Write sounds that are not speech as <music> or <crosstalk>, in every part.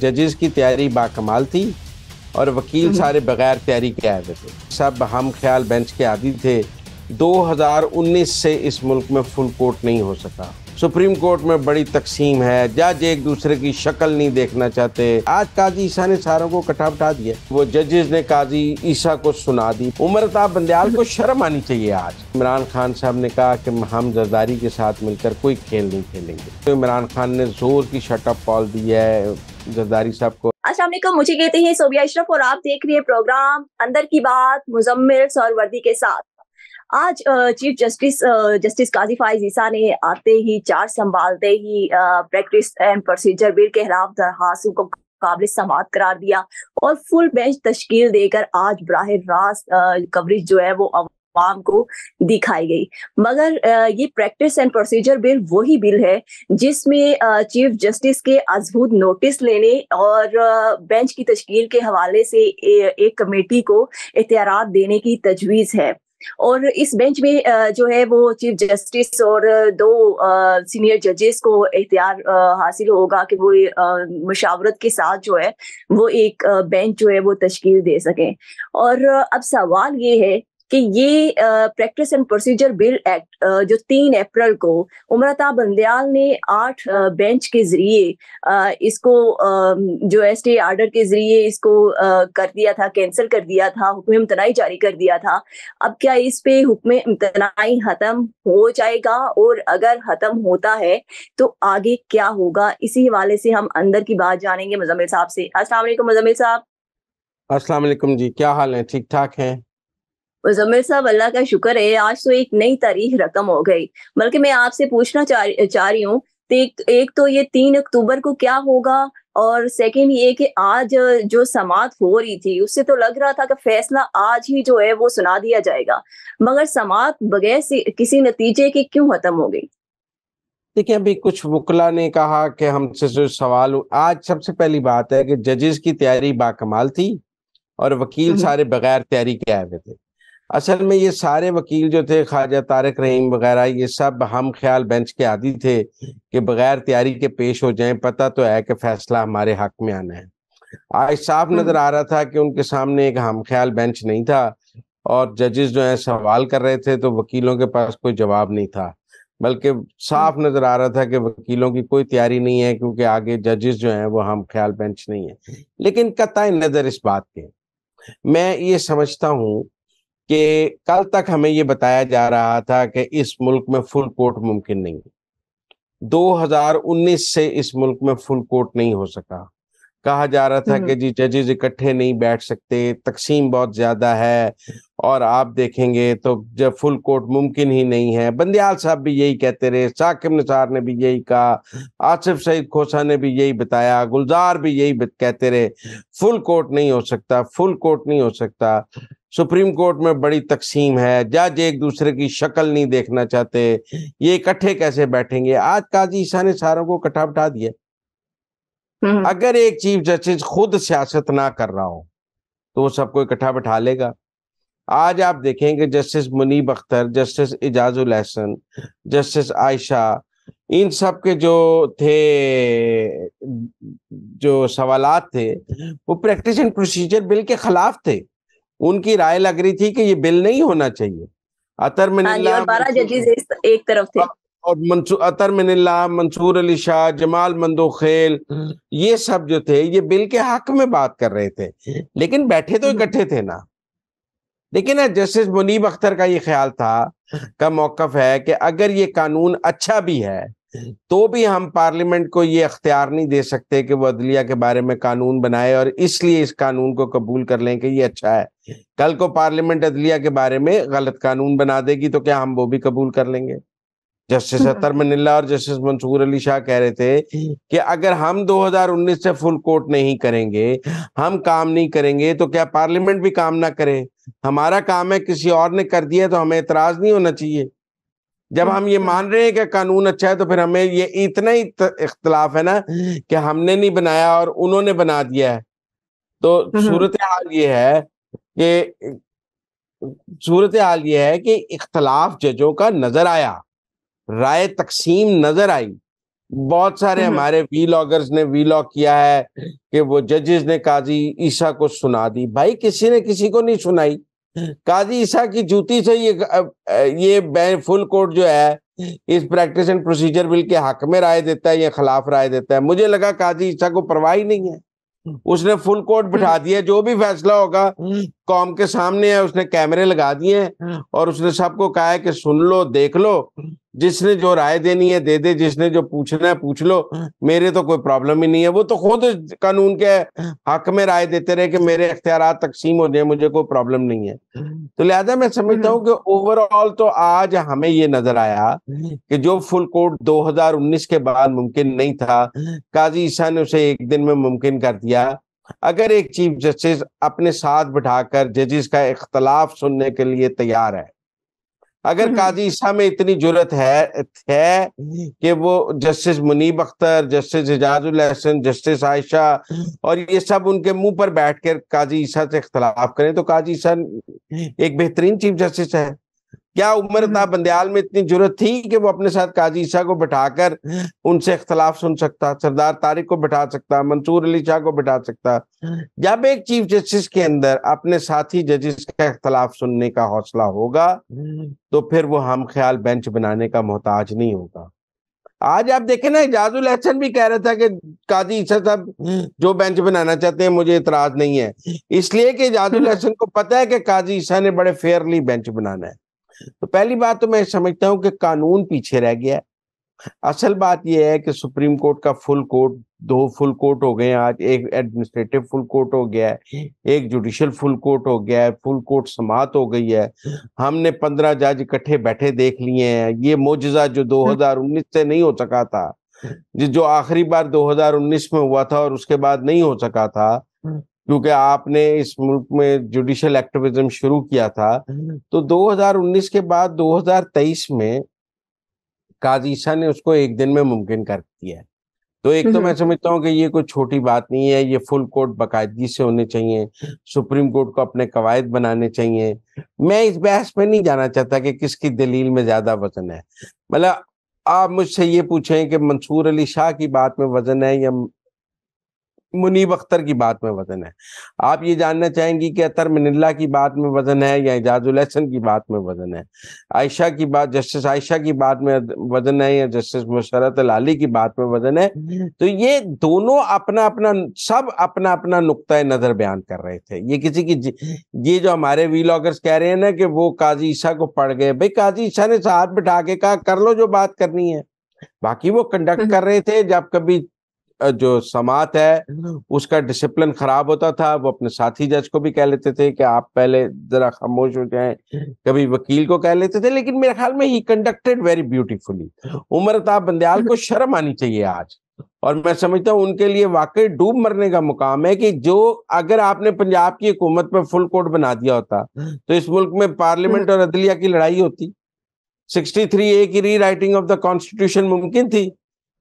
जजेस की तैयारी बाकमाल थी और वकील हम्म। सारे बगैर तैयारी के आए हुए थे सब हम ख्याल बेंच के आदि थे 2019 से इस मुल्क में फुल कोर्ट नहीं हो सका सुप्रीम कोर्ट में बड़ी तकसीम है जज एक दूसरे की शक्ल नहीं देखना चाहते आज काजी ईसा ने सारों को कटा बटा दिया वो जजेस ने काजी ईसा को सुना दी उमर ताब बंदयाल को शर्म आनी चाहिए आज इमरान खान साहब ने कहा कि हम जरदारी के साथ मिलकर कोई खेल नहीं खेलेंगे तो इमरान खान ने जोर की शटअप कॉल दी है जरदारी साहब को असलम मुझे कहते हैं सोबिया अशरफ और आप देख रहे हैं प्रोग्राम अंदर की बात मुजम्मिल सौरवर्दी के साथ आज chief justice justice Qazi Faez Isa ने आते ही चार्ज संभालते ही प्रैक्टिस एंड प्रोसीजर बिल के खिलाफ दरखास्तों को काबिल समात करार दिया और फुल बेंच तश्कील देकर आज बराह रास्त कवरेज जो है वो आवाम को दिखाई गई मगर ये प्रैक्टिस एंड प्रोसीजर बिल वही बिल है जिसमें चीफ जस्टिस के अजबूत नोटिस लेने और बेंच की तश्कील के हवाले से एक कमेटी को इख्तियार देने की तजवीज़ है और इस बेंच में जो है वो चीफ जस्टिस और दो सीनियर जजेस को इख्तियार हासिल होगा कि वो मशावरत के साथ जो है वो एक बेंच जो है वो तश्कील दे सकें और अब सवाल ये है कि ये practice and procedure bill act जो तीन अप्रैल को उमरता बंदयाल ने आठ बेंच के जरिए इसको जो एस टी आर्डर के जरिए इसको कर दिया था कैंसिल कर दिया था हुक्म इम्तनाई जारी कर दिया था अब क्या इस पे हुक्म इम्तनाई खत्म हो जाएगा और अगर खत्म होता है तो आगे क्या होगा इसी हवाले से हम अंदर की बात जानेंगे मुजमिल साहब से असला मुजमिल साहब अस्सलाम जी क्या हाल है ठीक ठाक है जमीर साहब अल्लाह का शुक्र है आज तो एक नई तारीख रकम हो गई बल्कि मैं आपसे पूछना चाह चाह रही हूँ तो एक, एक तो ये तीन अक्टूबर को क्या होगा और सेकेंड ये कि आज जो समात हो रही थी उससे तो लग रहा था कि फैसला आज ही जो है वो सुना दिया जाएगा मगर समात बगैर किसी नतीजे के क्यों खत्म हो गई देखिए अभी कुछ वकला ने कहा कि हमसे जो सवाल आज सबसे पहली बात है कि जजेस की तैयारी बाकमाल थी और वकील हम्म। सारे बगैर तैयारी के आए हुए थे असल में ये सारे वकील जो थे ख्वाजा तारक रहीम वगैरह ये सब हम ख्याल बेंच के आदि थे कि बगैर तैयारी के पेश हो जाएं पता तो है कि फैसला हमारे हक में आना है आज साफ हम्म। नजर आ रहा था कि उनके सामने एक हम ख्याल बेंच नहीं था और जजेस जो है सवाल कर रहे थे तो वकीलों के पास कोई जवाब नहीं था बल्कि साफ हम्म। नजर आ रहा था कि वकीलों की कोई तैयारी नहीं है क्योंकि आगे जजेस जो हैं वो हम ख्याल बेंच नहीं है लेकिन कतः नजर इस बात के मैं ये समझता हूँ कि कल तक हमें ये बताया जा रहा था कि इस मुल्क में फुल कोर्ट मुमकिन नहीं 2019 से इस मुल्क में फुल कोर्ट नहीं हो सका कहा जा रहा था हम्म। कि जी जजेज इकट्ठे नहीं बैठ सकते तकसीम बहुत ज्यादा है और आप देखेंगे तो जब फुल कोर्ट मुमकिन ही नहीं है बंदियाल साहब भी यही कहते रहे साकिब निसार ने भी यही कहा आसिफ सईद खोसा ने भी यही बताया गुलजार भी यही कहते रहे फुल कोर्ट नहीं हो सकता फुल कोर्ट नहीं हो सकता सुप्रीम कोर्ट में बड़ी तकसीम है जज एक दूसरे की शक्ल नहीं देखना चाहते ये इकट्ठे कैसे बैठेंगे आज काजी ईसा ने सारों को इकट्ठा बिठा दिया हम्म। अगर एक चीफ जस्टिस खुद सियासत ना कर रहा हो तो वो सबको इकट्ठा बैठा लेगा आज आप देखेंगे justice Munib Akhtar justice Ijazul Ahsan justice Ayesha इन सब के जो थे जो सवालात थे वो प्रैक्टिस एंड प्रोसीजर बिल के खिलाफ थे उनकी राय लग रही थी कि ये बिल नहीं होना चाहिए अतर मिनिल्ला हाँ एक तरफ थे और मंसूर अतर मिनिल्ला मंसूर अली शाह जमाल मंदोखेल हम्म। ये सब जो थे ये बिल के हक में बात कर रहे थे हम्म। लेकिन बैठे तो हम्म। इकट्ठे थे ना लेकिन जस्टिस मुनीब अख्तर का ये ख्याल था का मौकफ है कि अगर ये कानून अच्छा भी है तो भी हम पार्लियामेंट को ये अख्तियार नहीं दे सकते कि वो अदलिया के बारे में कानून बनाए और इसलिए इस कानून को कबूल कर लें कि ये अच्छा है कल को पार्लियामेंट अदलिया के बारे में गलत कानून बना देगी तो क्या हम वो भी कबूल कर लेंगे जस्टिस हम्म। अतर मनिल्ला और जस्टिस मंसूर अली शाह कह रहे थे कि अगर हम 2019 से फुल कोर्ट नहीं करेंगे हम काम नहीं करेंगे तो क्या पार्लियामेंट भी काम ना करे हमारा काम है किसी और ने कर दिया तो हमें एतराज नहीं होना चाहिए जब तो हम ये मान रहे हैं कि कानून अच्छा है तो फिर हमें ये इतना ही इख्तलाफ है ना कि हमने नहीं बनाया और उन्होंने बना दिया है तो हम्म, हम्म। सूरत हाल ये है कि सूरत हाल ये है कि इख्तलाफ जजों का नजर आया राय तकसीम नजर आई बहुत सारे हम्म, हमारे वी लॉगर्स ने वी लॉग किया है कि वो जजेस ने काजी ईसा को सुना दी भाई किसी ने किसी को नहीं सुनाई काजी ईसा की जूती से ये ये फुल कोर्ट जो है इस प्रैक्टिस एंड प्रोसीजर बिल के हक में राय देता है या खिलाफ राय देता है मुझे लगा काजी ईसा को परवाह ही नहीं है हम्म। उसने फुल कोर्ट बिठा हम्म। दिया जो भी फैसला होगा हम्म। कौम के सामने है उसने कैमरे लगा दिए हैं हाँ। और उसने सबको कहा है कि सुन लो देख लो हाँ। जिसने जो राय देनी है दे दे जिसने जो पूछना है पूछ लो हाँ। मेरे तो कोई प्रॉब्लम ही नहीं है वो तो खुद कानून के हक में राय देते रहे कि मेरे अख्तियार तकसीम हो जाए मुझे कोई प्रॉब्लम नहीं है तो लिहाजा मैं समझता हूँ कि ओवरऑल तो आज हमें ये नजर आया कि जो फुल कोर्ट 2019 के बाद मुमकिन नहीं था काजी ईसा ने उसे एक दिन में मुमकिन कर दिया अगर एक चीफ जस्टिस अपने साथ बिठाकर जजेस का इख्तलाफ सुनने के लिए तैयार है अगर हम्म। काजी ईसा में इतनी जरूरत है है कि वो जस्टिस मुनीब अख्तर जस्टिस एजाजन जस्टिस आयशा और ये सब उनके मुंह पर बैठकर काजी ईसा से इख्तलाफ करें तो काजी ईसा एक बेहतरीन चीफ जस्टिस है क्या उमर था हम्म। बंदयाल में इतनी जरूरत थी कि वो अपने साथ काजी शाह को बैठाकर उनसे इख्तलाफ सुन सकता सरदार तारिक को बैठा सकता मंसूर अली शाह को बैठा सकता जब एक चीफ जस्टिस के अंदर अपने साथी जजिस का इख्तलाफ सुनने का हौसला होगा हम्म। तो फिर वो हम ख्याल बेंच बनाने का मोहताज नहीं होगा आज आप देखें ना एजाजुल अहसन भी कह रहा था कि काजी ईसा साहब हम्म। जो बेंच बनाना चाहते हैं मुझे इतराज नहीं है इसलिए कि इजाजुल <laughs> अहसन को पता है कि काजी ईसा ने बड़े फेयरली बेंच बनाना है तो पहली बात तो मैं समझता हूं कि कानून पीछे रह गया असल बात यह है कि सुप्रीम कोर्ट का फुल कोर्ट दो फुल कोर्ट हो गए आज एक एडमिनिस्ट्रेटिव फुल कोर्ट हो गया है एक जुडिशल फुल कोर्ट हो गया है फुल कोर्ट समाप्त हो गई है हमने पंद्रह जज इकट्ठे बैठे देख लिए हैं ये मोजा जो 2019 हाँ। से नहीं हो सका था जो आखिरी बार 2019 में हुआ था और उसके बाद नहीं हो सका था हाँ। क्योंकि आपने इस मुल्क में जुडिशल एक्टिविज्म शुरू किया था हाँ। तो 2019 के बाद 2023 में काजी ने उसको एक दिन में मुमकिन कर दिया तो एक तो मैं हम्म। समझता हूँ कि ये कोई छोटी बात नहीं है ये फुल कोर्ट बाकायदगी से होने चाहिए सुप्रीम कोर्ट को अपने कवायद बनाने चाहिए मैं इस बहस में नहीं जाना चाहता कि किसकी दलील में ज्यादा वजन है मतलब आप मुझसे ये पूछें कि मंसूर अली शाह की बात में वजन है या मुनीब अख्तर की बात में वजन है आप ये जानना चाहेंगी कि अतर मिनल्ला की बात में वजन है या एजाजुल हसन की बात में वजन है आयशा की बात जस्टिस आयशा की बात में वजन है या जस्टिस मुशरत लाली की बात में वजन है तो ये दोनों अपना अपना सब अपना अपना नुकतः नजर बयान कर रहे थे ये किसी की ये जो हमारे वीलॉगर्स कह रहे हैं ना कि वो काजी ईशा को पढ़ गए भाई काजी ईशा ने साथ बिठा के कहा कर लो जो बात करनी है बाकी वो कंडक्ट हम्म। कर रहे थे जब कभी जो समात है उसका डिसिप्लिन खराब होता था वो अपने साथी जज को भी कह लेते थे कि आप पहले जरा खामोश हो जाएं कभी वकील को कह लेते थे लेकिन मेरे ख्याल में he conducted very beautifully Umar ताब बंदयाल को शर्म आनी चाहिए आज और मैं समझता हूँ उनके लिए वाकई डूब मरने का मुकाम है कि जो अगर आपने पंजाब की हुकूमत में फुल कोर्ट बना दिया होता तो इस मुल्क में पार्लियामेंट और अदलिया की लड़ाई होती सिक्सटी थ्री ए की री राइटिंग ऑफ द कॉन्स्टिट्यूशन मुमकिन थी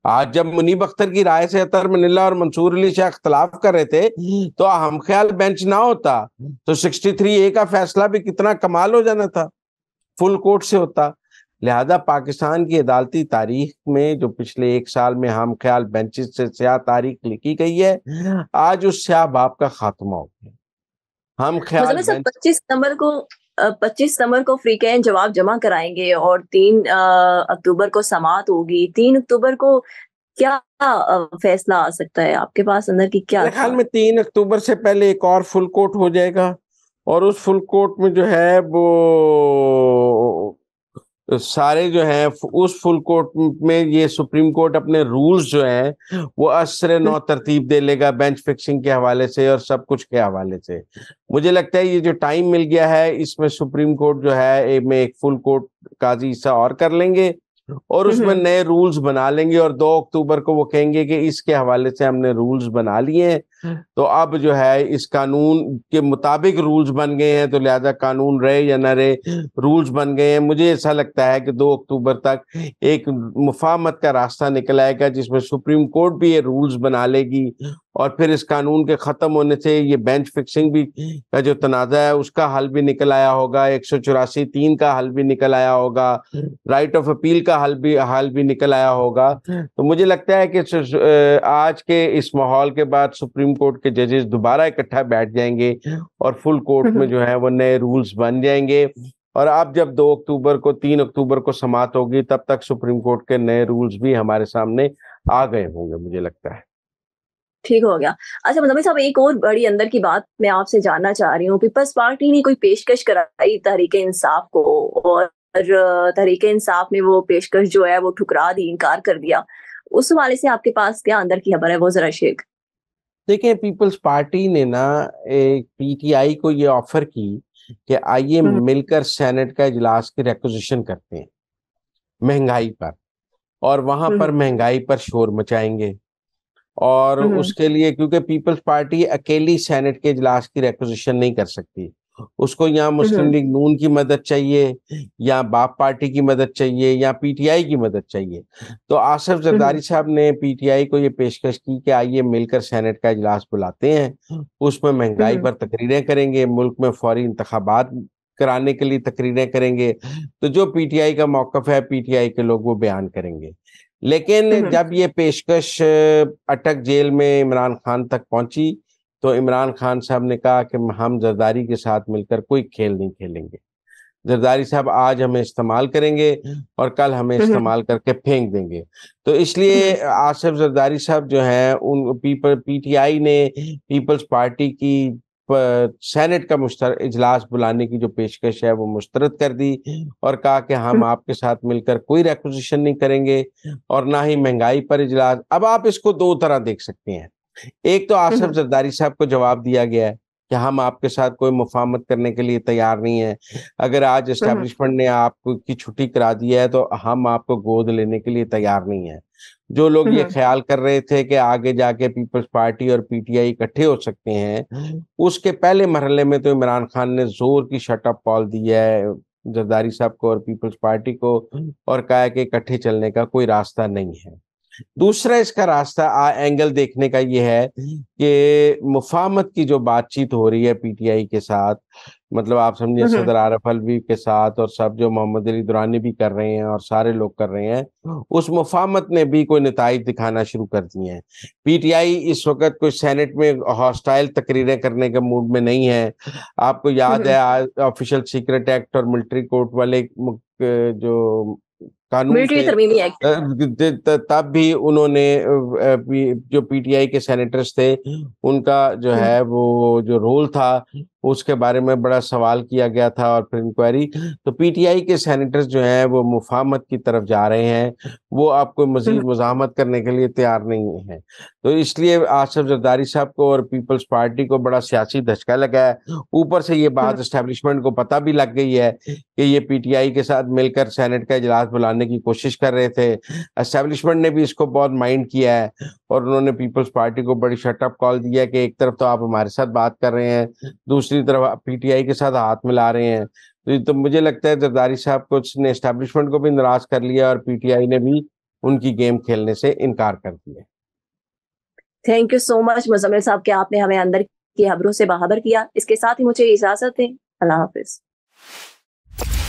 आज जब मुनीब अख्तर की राय से अतर मनिल्ला और मंसूर अली शाह अख्तलाफ कर रहे थे हम्म। तो हम ख्याल बेंच ना होता हम्म। तो 63 ए का फैसला भी कितना कमाल हो जाना था फुल कोर्ट से होता लिहाजा पाकिस्तान की अदालती तारीख में जो पिछले एक साल में हम ख्याल बेंचेस से स्याह तारीख लिखी गई है हम्म। आज उस स्याह बाप का खात्मा हो गया हम तो ख्याल पच्चीस नंबर को पच्चीस सितंबर को फ्री कैन जवाब जमा कराएंगे और तीन अक्टूबर को समाप्त होगी तीन अक्टूबर को क्या फैसला आ सकता है आपके पास अंदर की क्या ख्याल में तीन अक्टूबर से पहले एक और फुल कोर्ट हो जाएगा और उस फुल कोर्ट में जो है वो सारे जो है उस फुल कोर्ट में ये सुप्रीम कोर्ट अपने रूल्स जो हैं वो असर नौ तरतीब दे लेगा बेंच फिक्सिंग के हवाले से और सब कुछ के हवाले से मुझे लगता है ये जो टाइम मिल गया है इसमें सुप्रीम कोर्ट जो है में एक फुल कोर्ट काजी हिस्सा और कर लेंगे और हम्म, उसमें हम्म। नए रूल्स बना लेंगे और दो अक्टूबर को वो कहेंगे कि इसके हवाले से हमने रूल्स बना लिए हैं तो अब जो है इस कानून के मुताबिक रूल्स बन गए हैं तो लिहाजा कानून रहे या ना रहे रूल्स बन गए हैं मुझे ऐसा लगता है कि दो अक्टूबर तक एक मुफामत का रास्ता निकल आएगा जिसमें सुप्रीम कोर्ट भी ये रूल्स बना लेगी और फिर इस कानून के ख़त्म होने से ये बेंच फिक्सिंग भी का जो तनाज़ा है उसका हल भी निकल आया होगा एक सौ चौरासी तीन का हल भी निकल आया होगा राइट ऑफ अपील का हल भी हल भी निकल आया होगा तो मुझे लगता है कि आज के इस माहौल के बाद सुप्रीम सुप्रीम कोर्ट के जजेस दोबारा इकट्ठा बैठ जाएंगे और फुल कोर्ट में हम्म। जो है वो नए रूल्स बन जाएंगे और अब जब दो अक्टूबर को तीन अक्टूबर को समाप्त होगी तब तक सुप्रीम कोर्ट के नए रूल्स भी हमारे सामने आ गए होंगे मुझे लगता है ठीक हो गया अच्छा मतलब साहब एक और बड़ी अंदर की बात मैं आपसे जानना चाह रही हूँ पीपल्स पार्टी ने कोई पेशकश कराई तहरीक इंसाफ को और तहरीक इंसाफ ने वो पेशकश जो है वो ठुकरा दी इनकार कर दिया उस हवाले से आपके पास क्या अंदर की खबर है वो जरा शेख देखिए पीपल्स पार्टी ने ना एक पीटीआई को ये ऑफर की कि आइए हम्म। मिलकर सेनेट का इजलास की रेकोजिशन करते हैं महंगाई पर और वहां पर हम्म। महंगाई पर शोर मचाएंगे और हम्म। उसके लिए क्योंकि पीपल्स पार्टी अकेली सेनेट के इजलास की रेकोजिशन नहीं कर सकती उसको यहाँ मुस्लिम हम्म। लीग नून की मदद चाहिए या बाप पार्टी की मदद चाहिए या पीटीआई की मदद चाहिए तो आसफ जरदारी हम्म। साहब ने पीटीआई को ये पेशकश की कि आइए मिलकर सेनेट का इजलास बुलाते हैं उसमें महंगाई हम्म। पर तकरीरें करेंगे मुल्क में फौरी इंतबात कराने के लिए तकरीरें करेंगे तो जो पीटीआई का मौकफ है पीटीआई के लोग वो बयान करेंगे लेकिन जब ये पेशकश अटक जेल में इमरान खान तक पहुंची तो इमरान खान साहब ने कहा कि हम जरदारी के साथ मिलकर कोई खेल नहीं खेलेंगे जरदारी साहब आज हमें इस्तेमाल करेंगे और कल हमें हम्म। इस्तेमाल करके फेंक देंगे तो इसलिए हम्म। आसिफ जरदारी साहब जो हैं उन पीपल पीटीआई ने पीपल्स पार्टी की सेनेट का मुस्तर इजलास बुलाने की जो पेशकश है वो मुस्तरद कर दी और कहा कि हम हम्म। आपके साथ मिलकर कोई रेकोजिशन नहीं करेंगे और ना ही महंगाई पर इजलास अब आप इसको दो तरह देख सकते हैं एक तो आसफ जरदारी हम्म। साहब को जवाब दिया गया है कि हम आपके साथ कोई मुफामत करने के लिए तैयार नहीं है अगर आज हम्म। एस्टेब्लिशमेंट ने आपको की छुट्टी करा दी है तो हम आपको गोद लेने के लिए तैयार नहीं है जो लोग ये हम्म। ख्याल कर रहे थे कि आगे जाके पीपल्स पार्टी और पीटीआई इकट्ठे हो सकते हैं उसके पहले मरहले में तो इमरान खान ने जोर की शटअप कॉल दी है जरदारी साहब को और पीपल्स पार्टी को और कहा कि इकट्ठे चलने का कोई रास्ता नहीं है दूसरा इसका रास्ता आ, एंगल देखने का ये है कि मुफामत की जो बातचीत हो रही है पीटीआई के साथ मतलब आप समझिए सदर आरफ अलवी के साथ और सब जो मोहम्मद अली दुरानी भी कर रहे हैं और सारे लोग कर रहे हैं उस मुफामत ने भी कोई नतज दिखाना शुरू कर दिए हैं पीटीआई इस वक्त कोई सेनेट में हॉस्टाइल तकरीरें करने के मूड में नहीं है आपको याद है ऑफिशियल सीक्रेट एक्ट और मिलिट्री कोर्ट वाले जो कानून तो तब भी उन्होंने जो पीटीआई के सेनेटर्स थे उनका जो हम्म। है वो जो रोल था उसके बारे में बड़ा सवाल किया गया था और फिर इंक्वायरी तो पीटीआई के सेनेटर्स जो हैं वो मुफामत की तरफ जा रहे हैं वो आपको मजीद मुजामत हम्म। करने के लिए तैयार नहीं है तो इसलिए आसफ जरदारी साहब को और पीपल्स पार्टी को बड़ा सियासी धचका लगा है ऊपर से ये बात इस्टेब्लिशमेंट हम्म। को पता भी लग गई है कि ये पीटीआई के साथ मिलकर सेनेट का इजलास बुलाने बनाने की कोशिश कर रहे थे एस्टेब्लिशमेंट ने भी इसको बहुत माइंड किया है और उन्होंने पीपल्स पार्टी को बड़ी शटअप कॉल दिया कि एक तरफ तो आप हमारे साथ बात कर रहे हैं दूसरी तरफ आप पीटीआई के साथ हाथ मिला रहे हैं तो, तो मुझे लगता है जरदारी साहब को ने एस्टेब्लिशमेंट को भी नाराज कर लिया और पीटीआई ने भी उनकी गेम खेलने से इनकार कर दिया thank you so much Muzammil साहब के आपने हमें अंदर की खबरों से बाहर किया इसके साथ ही मुझे इजाजत है अल्लाह हाफिज